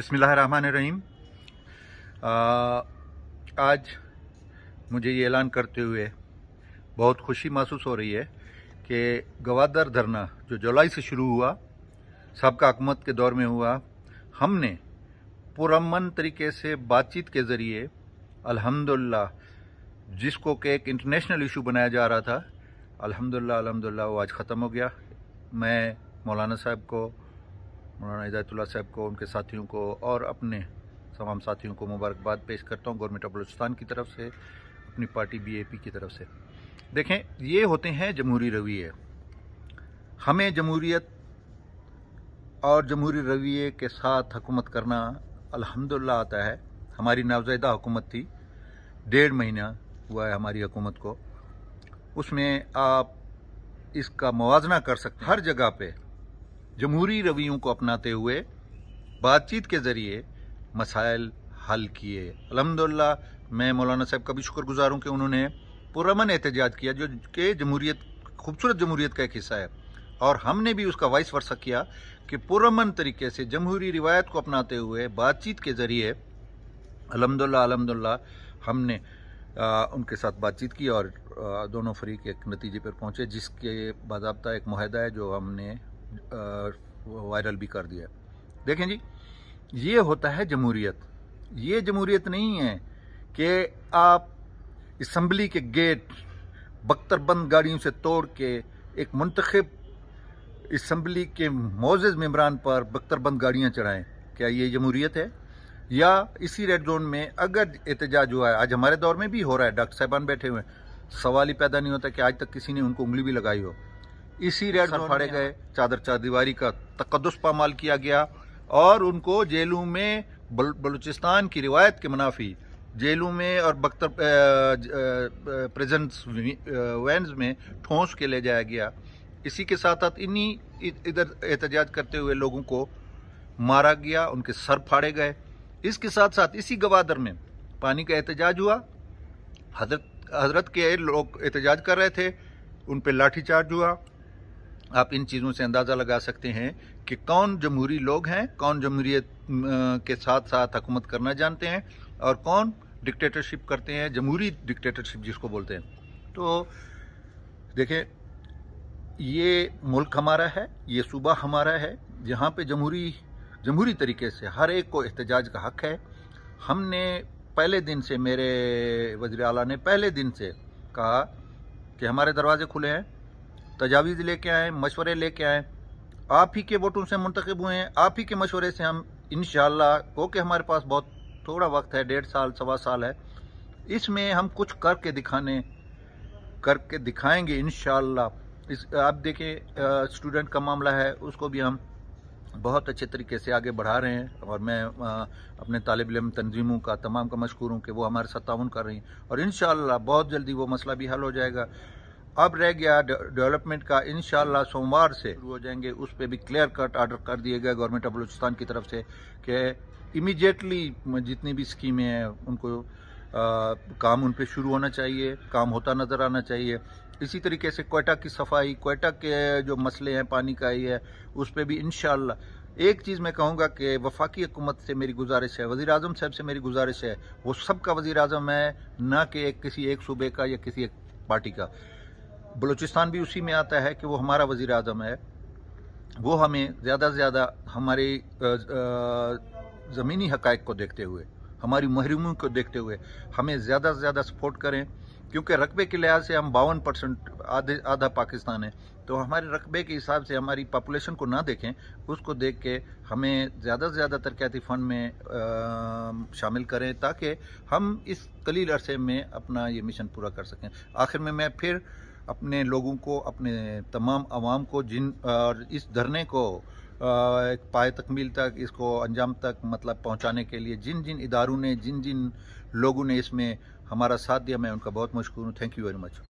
बिसमीम आज मुझे ये ऐलान करते हुए बहुत खुशी महसूस हो रही है कि गवादर धरना जो जुलाई से शुरू हुआ सबका हकूमत के दौर में हुआ हमने पुरमन तरीके से बातचीत के ज़रिए अल्हम्दुलिल्लाह जिसको कि एक इंटरनेशनल इशू बनाया जा रहा था अल्हम्दुलिल्लाह अल्हम्दुलिल्लाह वो आज ख़त्म हो गया मैं मौलाना साहब को मौलाना इज़ातुल्ला साहब को उनके साथियों को और अपने तमाम साथियों को मुबारकबाद पेश करता हूँ गवर्नमेंट ऑफ बलोचिस्तान की तरफ से अपनी पार्टी बीएपी की तरफ से देखें ये होते हैं जमहूरी रवैये हमें जमहूरीत और जमहूरी रवैये के साथ हुकूमत करना अलहमदिल्ला आता है हमारी नावजैदा हुकूमत थी डेढ़ महीना हुआ है हमारी हुकूमत को उसमें आप इसका मुजना कर सकते हर जगह पर जमहूरी रवैयों को अपनाते हुए बातचीत के ज़रिए मसाइल हल किए अलहमदिल्ला मैं मौलाना साहब का भी शुक्रगुजार हूँ कि उन्होंने पुरमन एहतजाज किया जो कि जमहूरीत खूबसूरत जमहूरीत का एक हिस्सा है और हमने भी उसका वाइस वर्षा किया कि पुरमन तरीके से जमहूरी रिवायत को अपनाते हुए बातचीत के ज़रिए अलहमदिल्ला अलहमदिल्ला हमने आ, उनके साथ बातचीत की और आ, दोनों फरीक एक नतीजे पर पहुँचे जिसके बाबा एक माहा है जो हमने वायरल भी कर दिया देखें जी ये होता है जमहूरियत ये जमहूरियत नहीं है कि आप इसम्बली के गेट बख्तरबंद गाड़ियों से तोड़ के एक मंतखब इसम्बली के मोज़ मम्बरान पर बख्तरबंद गाड़ियाँ चढ़ाएं क्या ये जमहूरियत है या इसी रेड जोन में अगर एहतजाज हुआ है आज हमारे दौर में भी हो रहा है डॉक्टर साहबान बैठे हुए हैं सवाल ही पैदा नहीं होता कि आज तक किसी ने उनको उंगली भी लगाई हो इसी रेड पर फाड़े गए हाँ। चादर चादीवारी का तकदस पामाल किया गया और उनको जेलों में बल, बलूचिस्तान की रिवायत के मुनाफी जेलों में और बख्तर प्रजेंट्स वैन्स में ठोंस के ले जाया गया इसी के साथ साथ इन्हीं इधर एहतजाज करते हुए लोगों को मारा गया उनके सर फाड़े गए इसके साथ साथ इसी गवादर में पानी का एहतजाज हुआ हजरत हजरत के लोग एहतजाज कर रहे थे उन पर लाठीचार्ज हुआ आप इन चीज़ों से अंदाज़ा लगा सकते हैं कि कौन जमहूरी लोग हैं कौन जमहूरीत के साथ साथ हकूमत करना जानते हैं और कौन डिक्टेटरशिप करते हैं जमहूरी डिक्टेटरशिप जिसको बोलते हैं तो देखें ये मुल्क हमारा है ये सूबा हमारा है जहाँ पे जमहूरी जमहूरी तरीके से हर एक को एहतजाज का हक है हमने पहले दिन से मेरे वजी अला ने पहले दिन से कहा कि हमारे दरवाजे खुले हैं तजावीज़ लेके आएँ मशवरे लेके आएँ आप ही के वोटों से मुंतखब हुए हैं आप ही के मशवरे से हम इन क्योंकि हमारे पास बहुत थोड़ा वक्त है डेढ़ साल सवा साल है इसमें हम कुछ करके दिखाने करके दिखाएंगे इन इस आप देखें स्टूडेंट का मामला है उसको भी हम बहुत अच्छे तरीके से आगे बढ़ा रहे हैं और मैं आ, अपने तालब इम तनजीमों का तमाम का मशहूर हूँ कि वो हमारे साथ ताउन कर रही हैं और इन बहुत जल्दी वो मसला भी हल हो जाएगा अब रह गया डेवलपमेंट का इन सोमवार से शुरू हो जाएंगे उस पर भी क्लियर कट आर्डर कर दिए गए गवर्नमेंट ऑफ बलूचिस्तान की तरफ से कि इमीडिएटली जितनी भी स्कीमें हैं उनको आ, काम उन पर शुरू होना चाहिए काम होता नज़र आना चाहिए इसी तरीके से कोयटा की सफाई कोयटा के जो मसले हैं पानी का ही है उस पर भी इन एक चीज़ मैं कहूँगा कि वफाकी हुकूमत से मेरी गुजारिश है वज़ी अजम साहब से मेरी गुजारिश है वो सबका वज़ी अजम है ना कि एक किसी एक सूबे का या किसी एक पार्टी का बलूचिस्तान भी उसी में आता है कि वो हमारा वज़ी अजम है वो हमें ज़्यादा से ज़्यादा हमारे ज़मीनी हक़ को देखते हुए हमारी महरूमों को देखते हुए हमें ज़्यादा से ज़्यादा सपोर्ट करें क्योंकि रकबे के लिहाज से हम बावन परसेंट आधे आधा पाकिस्तान है तो हमारे रकबे के हिसाब से हमारी पॉपुलेशन को ना देखें उसको देख के हमें ज़्यादा से ज़्यादा तरक्याती फ़ंड में आ, शामिल करें ताकि हम इस कलील अरसे में अपना ये मिशन पूरा कर सकें आखिर में मैं फिर अपने लोगों को अपने तमाम आवाम को जिन और इस धरने को एक पाए तकमील तक इसको अंजाम तक मतलब पहुंचाने के लिए जिन जिन इदारों ने जिन जिन लोगों ने इसमें हमारा साथ दिया मैं उनका बहुत मशहूर हूँ थैंक यू वेरी मच